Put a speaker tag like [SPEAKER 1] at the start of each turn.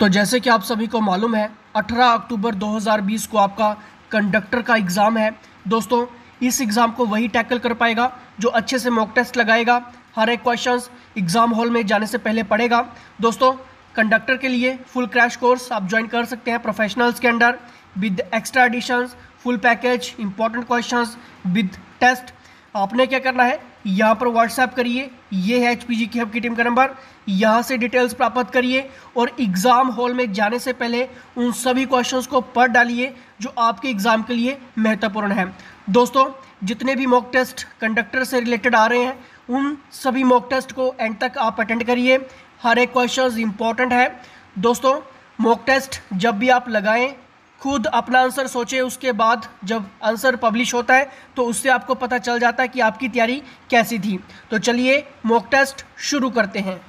[SPEAKER 1] तो जैसे कि आप सभी को मालूम है 18 अक्टूबर 2020 को आपका कंडक्टर का एग्ज़ाम है दोस्तों इस एग्ज़ाम को वही टैकल कर पाएगा जो अच्छे से मॉक टेस्ट लगाएगा हर एक क्वेश्चंस एग्ज़ाम हॉल में जाने से पहले पढ़ेगा दोस्तों कंडक्टर के लिए फुल क्रैश कोर्स आप ज्वाइन कर सकते हैं प्रोफेशनल्स के under with extra additions full package important question with test आपने क्या करना है यहाँ पर व्हाट्सएप करिए ये है एच पी की हब की टीम का नंबर यहाँ से डिटेल्स प्राप्त करिए और एग्ज़ाम हॉल में जाने से पहले उन सभी क्वेश्चंस को पढ़ डालिए जो आपके एग्ज़ाम के लिए महत्वपूर्ण है दोस्तों जितने भी मॉक टेस्ट कंडक्टर से रिलेटेड आ रहे हैं उन सभी मॉक टेस्ट को एंड तक आप अटेंड करिए हर एक क्वेश्चन इंपॉर्टेंट है दोस्तों मॉक टेस्ट जब भी आप लगाएं खुद अपना आंसर सोचे उसके बाद जब आंसर पब्लिश होता है तो उससे आपको पता चल जाता है कि आपकी तैयारी कैसी थी तो चलिए मॉक टेस्ट शुरू करते हैं